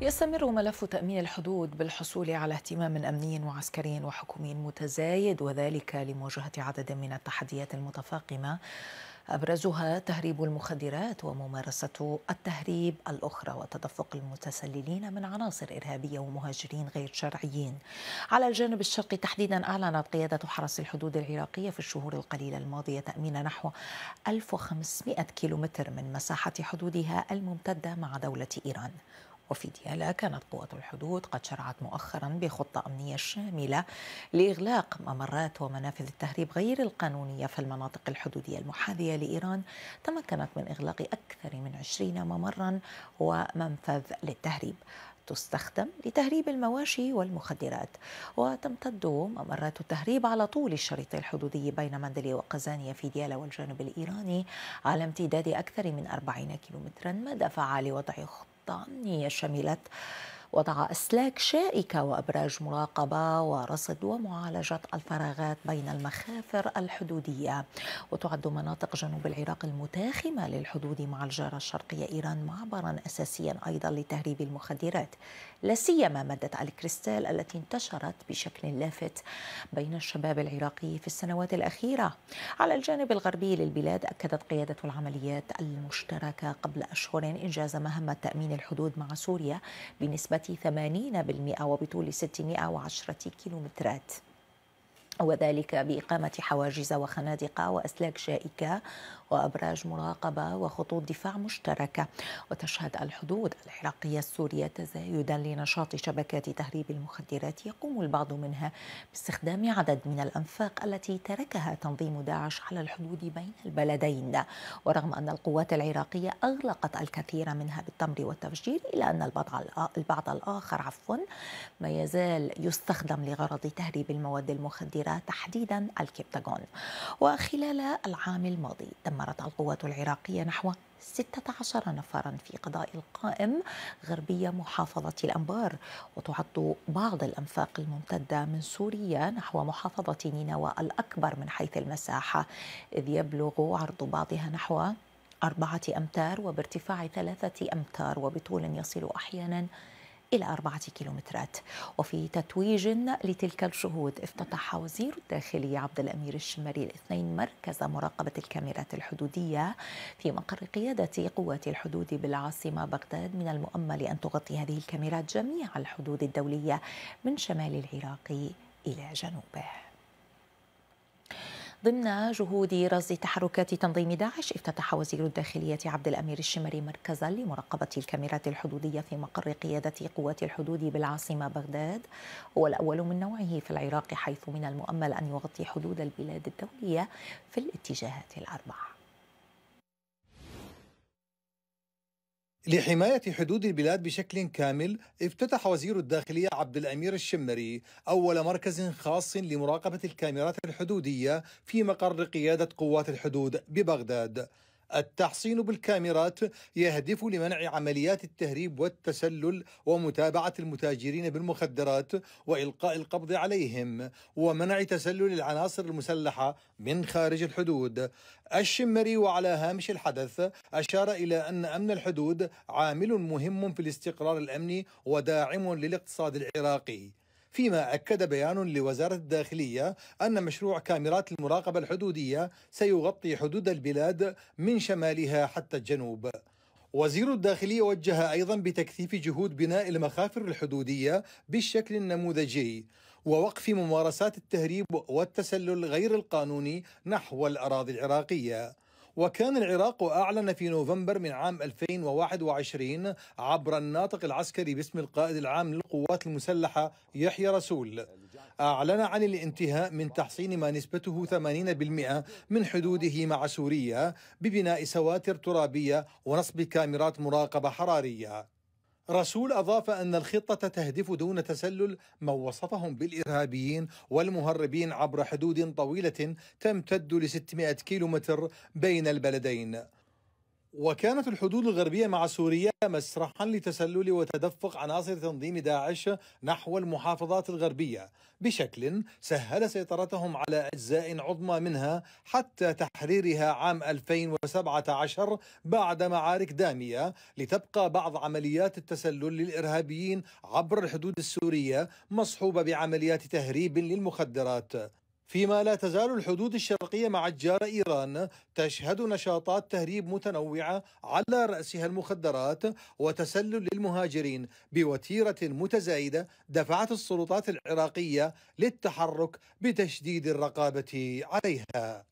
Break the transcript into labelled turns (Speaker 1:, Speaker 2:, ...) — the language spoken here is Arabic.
Speaker 1: يستمر ملف تأمين الحدود بالحصول على اهتمام أمني وعسكري وحكومي متزايد وذلك لمواجهة عدد من التحديات المتفاقمة أبرزها تهريب المخدرات وممارسة التهريب الأخرى وتدفق المتسللين من عناصر إرهابية ومهاجرين غير شرعيين على الجانب الشرقي تحديدا أعلنت قيادة حرس الحدود العراقية في الشهور القليلة الماضية تأمين نحو 1500 كيلومتر من مساحة حدودها الممتدة مع دولة إيران وفي ديالا كانت قوة الحدود قد شرعت مؤخرا بخطة أمنية شاملة لإغلاق ممرات ومنافذ التهريب غير القانونية في المناطق الحدودية المحاذية لإيران تمكنت من إغلاق أكثر من 20 ممرا ومنفذ للتهريب تستخدم لتهريب المواشي والمخدرات وتمتد ممرات التهريب على طول الشريط الحدودي بين مندلي وقزانيا في ديالا والجانب الإيراني على امتداد أكثر من 40 كيلومترا ما دفع لوضع خطة ったに je še milet. وضع أسلاك شائكة وأبراج مراقبة ورصد ومعالجة الفراغات بين المخافر الحدودية وتعد مناطق جنوب العراق المتاخمة للحدود مع الجارة الشرقية إيران معبرا أساسيا أيضا لتهريب المخدرات لا سيما مادة الكريستال التي انتشرت بشكل لافت بين الشباب العراقي في السنوات الأخيرة على الجانب الغربي للبلاد أكدت قيادة العمليات المشتركة قبل أشهر إنجاز مهمة تأمين الحدود مع سوريا بنسبة بنسبة 80% وبطول 610 كيلومترات وذلك بإقامة حواجز وخنادق وأسلاك شائكة وأبراج مراقبة وخطوط دفاع مشتركة وتشهد الحدود العراقية السورية تزايدا لنشاط شبكات تهريب المخدرات يقوم البعض منها باستخدام عدد من الأنفاق التي تركها تنظيم داعش على الحدود بين البلدين ورغم أن القوات العراقية أغلقت الكثير منها بالتمر والتفجير إلا أن البعض الآخر عفوا ما يزال يستخدم لغرض تهريب المواد المخدرة القاهرة تحديدا الكبتاغون وخلال العام الماضي دمرت القوات العراقية نحو 16 نفرا في قضاء القائم غربية محافظة الأنبار وتعد بعض الأنفاق الممتدة من سوريا نحو محافظة نينوى الأكبر من حيث المساحة إذ يبلغ عرض بعضها نحو أربعة أمتار وبارتفاع ثلاثة أمتار وبطول يصل أحيانا إلى أربعة كيلومترات وفي تتويج لتلك الشهود افتتح وزير الداخلية عبد الأمير الشمري الاثنين مركز مراقبة الكاميرات الحدودية في مقر قيادة قوات الحدود بالعاصمة بغداد من المؤمل أن تغطي هذه الكاميرات جميع الحدود الدولية من شمال العراق إلى جنوبه ضمن جهود رصد تحركات تنظيم داعش افتتح وزير الداخلية عبد الأمير الشمري مركزا لمراقبة الكاميرات الحدودية في مقر قيادة قوات الحدود بالعاصمة بغداد هو الأول من نوعه في العراق حيث من المؤمل أن يغطي حدود البلاد الدولية في الاتجاهات الأربعة
Speaker 2: لحماية حدود البلاد بشكل كامل افتتح وزير الداخلية عبد الأمير الشمري أول مركز خاص لمراقبة الكاميرات الحدودية في مقر قيادة قوات الحدود ببغداد التحصين بالكاميرات يهدف لمنع عمليات التهريب والتسلل ومتابعة المتاجرين بالمخدرات وإلقاء القبض عليهم ومنع تسلل العناصر المسلحة من خارج الحدود الشمري وعلى هامش الحدث أشار إلى أن أمن الحدود عامل مهم في الاستقرار الأمني وداعم للاقتصاد العراقي فيما أكد بيان لوزارة الداخلية أن مشروع كاميرات المراقبة الحدودية سيغطي حدود البلاد من شمالها حتى الجنوب وزير الداخلية وجه أيضا بتكثيف جهود بناء المخافر الحدودية بالشكل النموذجي ووقف ممارسات التهريب والتسلل غير القانوني نحو الأراضي العراقية وكان العراق أعلن في نوفمبر من عام 2021 عبر الناطق العسكري باسم القائد العام للقوات المسلحة يحيى رسول أعلن عن الانتهاء من تحصين ما نسبته 80% من حدوده مع سوريا ببناء سواتر ترابية ونصب كاميرات مراقبة حرارية رسول أضاف أن الخطة تهدف دون تسلل من وصفهم بالإرهابيين والمهربين عبر حدود طويلة تمتد لستمائة 600 كيلومتر بين البلدين وكانت الحدود الغربية مع سوريا مسرحا لتسلل وتدفق عناصر تنظيم داعش نحو المحافظات الغربية بشكل سهل سيطرتهم على أجزاء عظمى منها حتى تحريرها عام 2017 بعد معارك دامية لتبقى بعض عمليات التسلل للإرهابيين عبر الحدود السورية مصحوبة بعمليات تهريب للمخدرات فيما لا تزال الحدود الشرقية مع الجارة إيران تشهد نشاطات تهريب متنوعة على رأسها المخدرات وتسلل للمهاجرين بوتيرة متزايدة دفعت السلطات العراقية للتحرك بتشديد الرقابة عليها